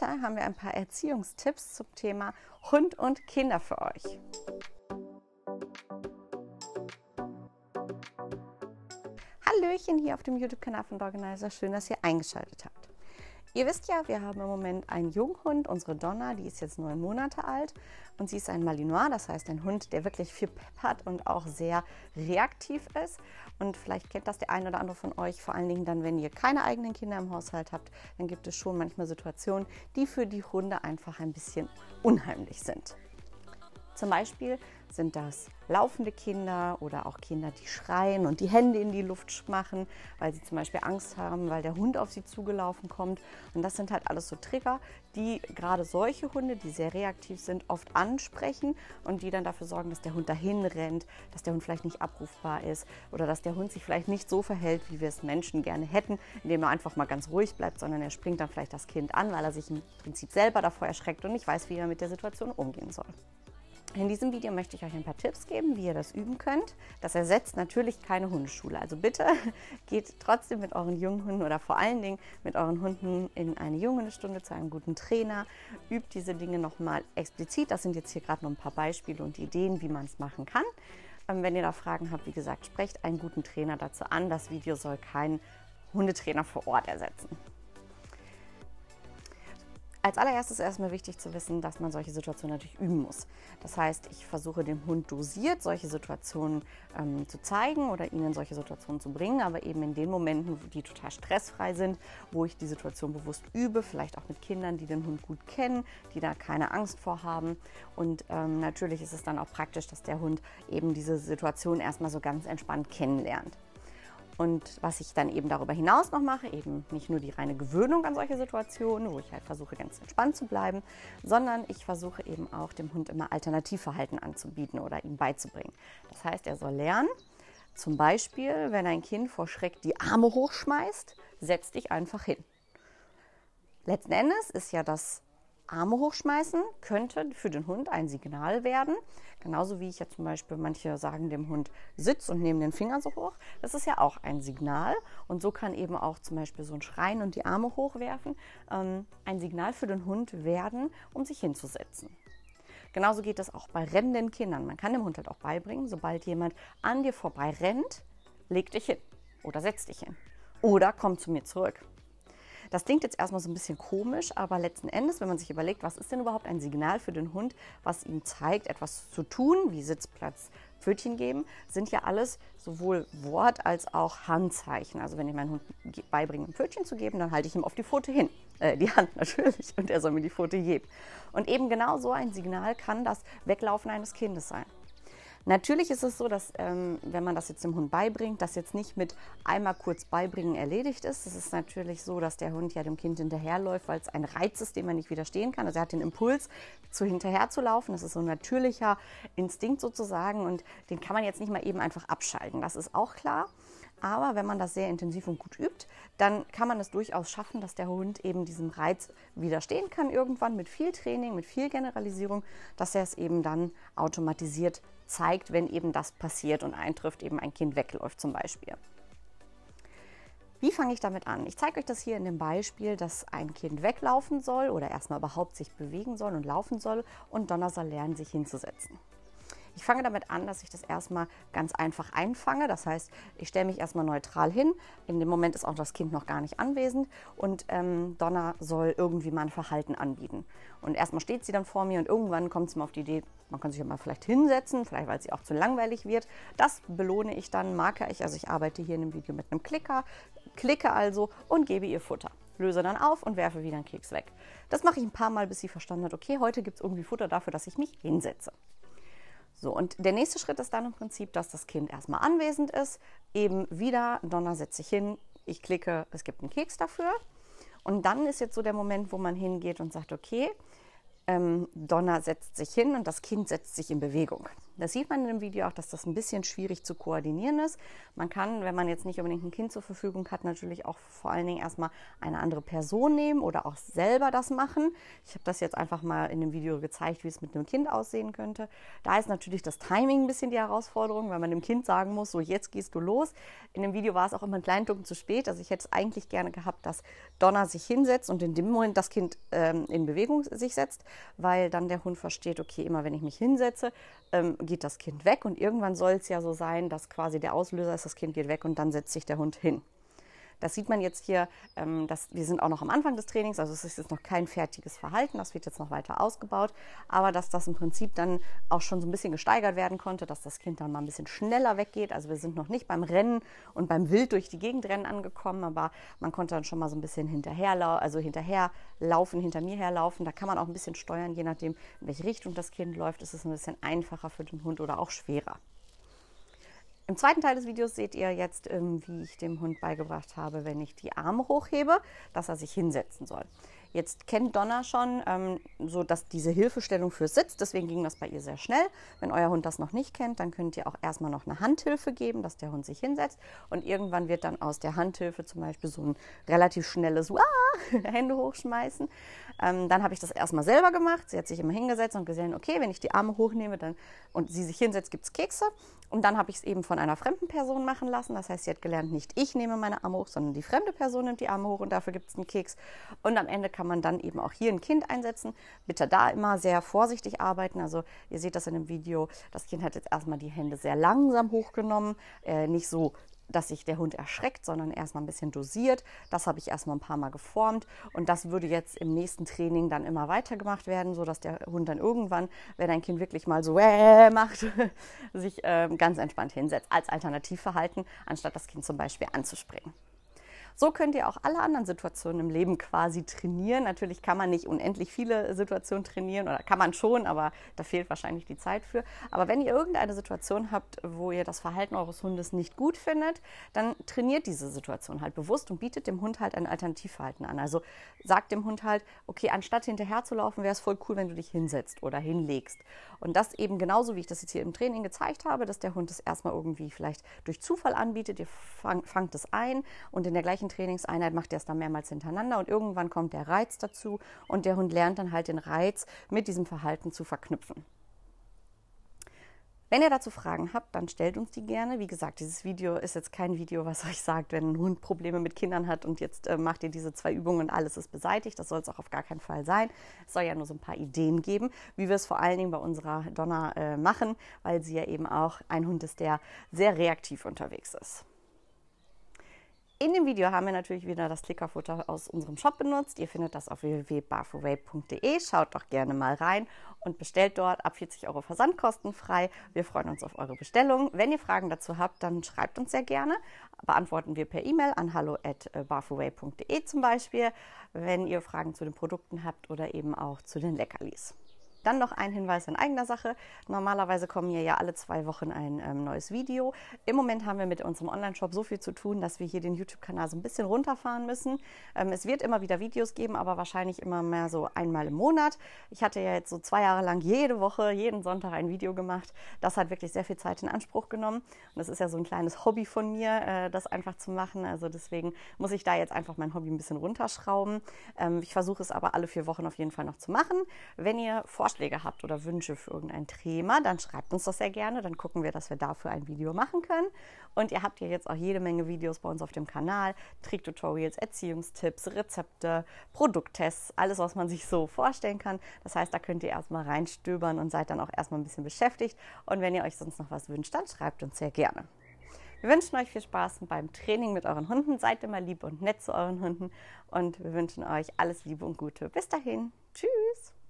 Heute haben wir ein paar Erziehungstipps zum Thema Hund und Kinder für euch. Hallöchen hier auf dem YouTube-Kanal von Dorganizer. Schön, dass ihr eingeschaltet habt. Ihr wisst ja, wir haben im Moment einen Junghund, unsere Donna, die ist jetzt neun Monate alt und sie ist ein Malinois, das heißt ein Hund, der wirklich viel Pep hat und auch sehr reaktiv ist. Und vielleicht kennt das der ein oder andere von euch, vor allen Dingen dann, wenn ihr keine eigenen Kinder im Haushalt habt, dann gibt es schon manchmal Situationen, die für die Hunde einfach ein bisschen unheimlich sind. Zum Beispiel sind das laufende Kinder oder auch Kinder, die schreien und die Hände in die Luft machen, weil sie zum Beispiel Angst haben, weil der Hund auf sie zugelaufen kommt. Und das sind halt alles so Trigger, die gerade solche Hunde, die sehr reaktiv sind, oft ansprechen und die dann dafür sorgen, dass der Hund dahin rennt, dass der Hund vielleicht nicht abrufbar ist oder dass der Hund sich vielleicht nicht so verhält, wie wir es Menschen gerne hätten, indem er einfach mal ganz ruhig bleibt, sondern er springt dann vielleicht das Kind an, weil er sich im Prinzip selber davor erschreckt und nicht weiß, wie er mit der Situation umgehen soll. In diesem Video möchte ich euch ein paar Tipps geben, wie ihr das üben könnt. Das ersetzt natürlich keine Hundeschule. Also bitte geht trotzdem mit euren jungen Hunden oder vor allen Dingen mit euren Hunden in eine Junghundestunde zu einem guten Trainer. Übt diese Dinge nochmal explizit. Das sind jetzt hier gerade nur ein paar Beispiele und Ideen, wie man es machen kann. Ähm, wenn ihr da Fragen habt, wie gesagt, sprecht einen guten Trainer dazu an. Das Video soll keinen Hundetrainer vor Ort ersetzen. Als allererstes ist erstmal wichtig zu wissen, dass man solche Situationen natürlich üben muss. Das heißt, ich versuche dem Hund dosiert solche Situationen ähm, zu zeigen oder ihnen solche Situationen zu bringen, aber eben in den Momenten, die total stressfrei sind, wo ich die Situation bewusst übe, vielleicht auch mit Kindern, die den Hund gut kennen, die da keine Angst vor haben. Und ähm, natürlich ist es dann auch praktisch, dass der Hund eben diese Situation erstmal so ganz entspannt kennenlernt. Und was ich dann eben darüber hinaus noch mache, eben nicht nur die reine Gewöhnung an solche Situationen, wo ich halt versuche, ganz entspannt zu bleiben, sondern ich versuche eben auch dem Hund immer Alternativverhalten anzubieten oder ihm beizubringen. Das heißt, er soll lernen, zum Beispiel, wenn ein Kind vor Schreck die Arme hochschmeißt, setz dich einfach hin. Letzten Endes ist ja das Arme hochschmeißen könnte für den Hund ein Signal werden. Genauso wie ich ja zum Beispiel manche sagen dem Hund Sitz und nehmen den Finger so hoch. Das ist ja auch ein Signal. Und so kann eben auch zum Beispiel so ein Schreien und die Arme hochwerfen ähm, ein Signal für den Hund werden, um sich hinzusetzen. Genauso geht das auch bei rennenden Kindern. Man kann dem Hund halt auch beibringen, sobald jemand an dir vorbei rennt, leg dich hin oder setz dich hin oder komm zu mir zurück. Das klingt jetzt erstmal so ein bisschen komisch, aber letzten Endes, wenn man sich überlegt, was ist denn überhaupt ein Signal für den Hund, was ihm zeigt, etwas zu tun, wie Sitzplatz, Pfötchen geben, sind ja alles sowohl Wort als auch Handzeichen. Also wenn ich meinen Hund beibringe, ein Pfötchen zu geben, dann halte ich ihm auf die Pfote hin, äh, die Hand natürlich, und er soll mir die Pfote geben. Und eben genau so ein Signal kann das Weglaufen eines Kindes sein. Natürlich ist es so, dass ähm, wenn man das jetzt dem Hund beibringt, das jetzt nicht mit einmal kurz beibringen erledigt ist. Es ist natürlich so, dass der Hund ja dem Kind hinterherläuft, weil es ein Reiz ist, dem er nicht widerstehen kann. Also er hat den Impuls, zu hinterher zu laufen. Das ist so ein natürlicher Instinkt sozusagen und den kann man jetzt nicht mal eben einfach abschalten. Das ist auch klar. Aber wenn man das sehr intensiv und gut übt, dann kann man es durchaus schaffen, dass der Hund eben diesem Reiz widerstehen kann irgendwann mit viel Training, mit viel Generalisierung, dass er es eben dann automatisiert zeigt, wenn eben das passiert und eintrifft, eben ein Kind wegläuft zum Beispiel. Wie fange ich damit an? Ich zeige euch das hier in dem Beispiel, dass ein Kind weglaufen soll oder erstmal überhaupt sich bewegen soll und laufen soll und Donnersaal lernen, sich hinzusetzen. Ich fange damit an, dass ich das erstmal ganz einfach einfange. Das heißt, ich stelle mich erstmal neutral hin. In dem Moment ist auch das Kind noch gar nicht anwesend und ähm, Donna soll irgendwie mein Verhalten anbieten. Und erstmal steht sie dann vor mir und irgendwann kommt sie mir auf die Idee, man kann sich ja mal vielleicht hinsetzen, vielleicht weil sie auch zu langweilig wird. Das belohne ich dann, marke ich. Also ich arbeite hier in dem Video mit einem Klicker, klicke also und gebe ihr Futter löse dann auf und werfe wieder einen Keks weg. Das mache ich ein paar Mal, bis sie verstanden hat, okay, heute gibt es irgendwie Futter dafür, dass ich mich hinsetze. So, und der nächste Schritt ist dann im Prinzip, dass das Kind erstmal anwesend ist. Eben wieder, Donner setze ich hin, ich klicke, es gibt einen Keks dafür. Und dann ist jetzt so der Moment, wo man hingeht und sagt, okay, ähm, Donner setzt sich hin und das Kind setzt sich in Bewegung. Das sieht man in dem Video auch, dass das ein bisschen schwierig zu koordinieren ist. Man kann, wenn man jetzt nicht unbedingt ein Kind zur Verfügung hat, natürlich auch vor allen Dingen erstmal eine andere Person nehmen oder auch selber das machen. Ich habe das jetzt einfach mal in dem Video gezeigt, wie es mit einem Kind aussehen könnte. Da ist natürlich das Timing ein bisschen die Herausforderung, weil man dem Kind sagen muss, so jetzt gehst du los. In dem Video war es auch immer ein kleinen Tucken zu spät. Also ich hätte es eigentlich gerne gehabt, dass Donna sich hinsetzt und in dem Moment das Kind ähm, in Bewegung sich setzt, weil dann der Hund versteht, okay, immer wenn ich mich hinsetze, ähm, geht das Kind weg und irgendwann soll es ja so sein, dass quasi der Auslöser ist, das Kind geht weg und dann setzt sich der Hund hin. Das sieht man jetzt hier, ähm, dass wir sind auch noch am Anfang des Trainings, also es ist jetzt noch kein fertiges Verhalten, das wird jetzt noch weiter ausgebaut, aber dass das im Prinzip dann auch schon so ein bisschen gesteigert werden konnte, dass das Kind dann mal ein bisschen schneller weggeht. Also wir sind noch nicht beim Rennen und beim Wild durch die Gegend rennen angekommen, aber man konnte dann schon mal so ein bisschen hinterherlaufen, also hinterherlaufen, hinter mir herlaufen. Da kann man auch ein bisschen steuern, je nachdem, in welche Richtung das Kind läuft, ist es ein bisschen einfacher für den Hund oder auch schwerer. Im zweiten Teil des Videos seht ihr jetzt, ähm, wie ich dem Hund beigebracht habe, wenn ich die Arme hochhebe, dass er sich hinsetzen soll. Jetzt kennt Donna schon ähm, so dass diese Hilfestellung fürs Sitz, deswegen ging das bei ihr sehr schnell. Wenn euer Hund das noch nicht kennt, dann könnt ihr auch erstmal noch eine Handhilfe geben, dass der Hund sich hinsetzt und irgendwann wird dann aus der Handhilfe zum Beispiel so ein relativ schnelles Wah! Hände hochschmeißen. Ähm, dann habe ich das erstmal selber gemacht. Sie hat sich immer hingesetzt und gesehen, okay, wenn ich die Arme hochnehme dann, und sie sich hinsetzt, gibt es Kekse. Und dann habe ich es eben von einer fremden Person machen lassen. Das heißt, sie hat gelernt, nicht ich nehme meine Arme hoch, sondern die fremde Person nimmt die Arme hoch und dafür gibt es einen Keks. Und am Ende kann man dann eben auch hier ein Kind einsetzen. Bitte da immer sehr vorsichtig arbeiten. Also ihr seht das in dem Video. Das Kind hat jetzt erstmal die Hände sehr langsam hochgenommen, äh, nicht so dass sich der Hund erschreckt, sondern erstmal ein bisschen dosiert. Das habe ich erstmal ein paar Mal geformt und das würde jetzt im nächsten Training dann immer weiter gemacht werden, sodass der Hund dann irgendwann, wenn ein Kind wirklich mal so äh macht, sich äh, ganz entspannt hinsetzt als Alternativverhalten, anstatt das Kind zum Beispiel anzuspringen. So könnt ihr auch alle anderen Situationen im Leben quasi trainieren. Natürlich kann man nicht unendlich viele Situationen trainieren oder kann man schon, aber da fehlt wahrscheinlich die Zeit für. Aber wenn ihr irgendeine Situation habt, wo ihr das Verhalten eures Hundes nicht gut findet, dann trainiert diese Situation halt bewusst und bietet dem Hund halt ein Alternativverhalten an. Also sagt dem Hund halt, okay, anstatt hinterher zu laufen, wäre es voll cool, wenn du dich hinsetzt oder hinlegst. Und das eben genauso, wie ich das jetzt hier im Training gezeigt habe, dass der Hund es erstmal irgendwie vielleicht durch Zufall anbietet, ihr fang, fangt es ein und in der gleichen gleichen Trainingseinheit macht er es dann mehrmals hintereinander und irgendwann kommt der Reiz dazu und der Hund lernt dann halt den Reiz mit diesem Verhalten zu verknüpfen. Wenn ihr dazu Fragen habt, dann stellt uns die gerne. Wie gesagt, dieses Video ist jetzt kein Video, was euch sagt, wenn ein Hund Probleme mit Kindern hat und jetzt äh, macht ihr diese zwei Übungen und alles ist beseitigt. Das soll es auch auf gar keinen Fall sein. Es soll ja nur so ein paar Ideen geben, wie wir es vor allen Dingen bei unserer Donna äh, machen, weil sie ja eben auch ein Hund ist, der sehr reaktiv unterwegs ist. In dem Video haben wir natürlich wieder das Klickerfutter aus unserem Shop benutzt. Ihr findet das auf www.barfaway.de. Schaut doch gerne mal rein und bestellt dort ab 40 Euro Versandkosten frei. Wir freuen uns auf eure Bestellung. Wenn ihr Fragen dazu habt, dann schreibt uns sehr gerne. Beantworten wir per E-Mail an hallo.barfaway.de zum Beispiel, wenn ihr Fragen zu den Produkten habt oder eben auch zu den Leckerlis. Dann noch ein Hinweis in eigener Sache. Normalerweise kommen hier ja alle zwei Wochen ein ähm, neues Video. Im Moment haben wir mit unserem Online-Shop so viel zu tun, dass wir hier den YouTube-Kanal so ein bisschen runterfahren müssen. Ähm, es wird immer wieder Videos geben, aber wahrscheinlich immer mehr so einmal im Monat. Ich hatte ja jetzt so zwei Jahre lang jede Woche, jeden Sonntag ein Video gemacht. Das hat wirklich sehr viel Zeit in Anspruch genommen. Und das ist ja so ein kleines Hobby von mir, äh, das einfach zu machen. Also deswegen muss ich da jetzt einfach mein Hobby ein bisschen runterschrauben. Ähm, ich versuche es aber alle vier Wochen auf jeden Fall noch zu machen. Wenn ihr Vorschläge Vorschläge habt oder Wünsche für irgendein Thema, dann schreibt uns das sehr gerne. Dann gucken wir, dass wir dafür ein Video machen können. Und ihr habt ja jetzt auch jede Menge Videos bei uns auf dem Kanal. Trick-Tutorials, Erziehungstipps, Rezepte, Produkttests, alles, was man sich so vorstellen kann. Das heißt, da könnt ihr erstmal reinstöbern und seid dann auch erstmal ein bisschen beschäftigt. Und wenn ihr euch sonst noch was wünscht, dann schreibt uns sehr gerne. Wir wünschen euch viel Spaß beim Training mit euren Hunden. Seid immer lieb und nett zu euren Hunden. Und wir wünschen euch alles Liebe und Gute. Bis dahin. Tschüss.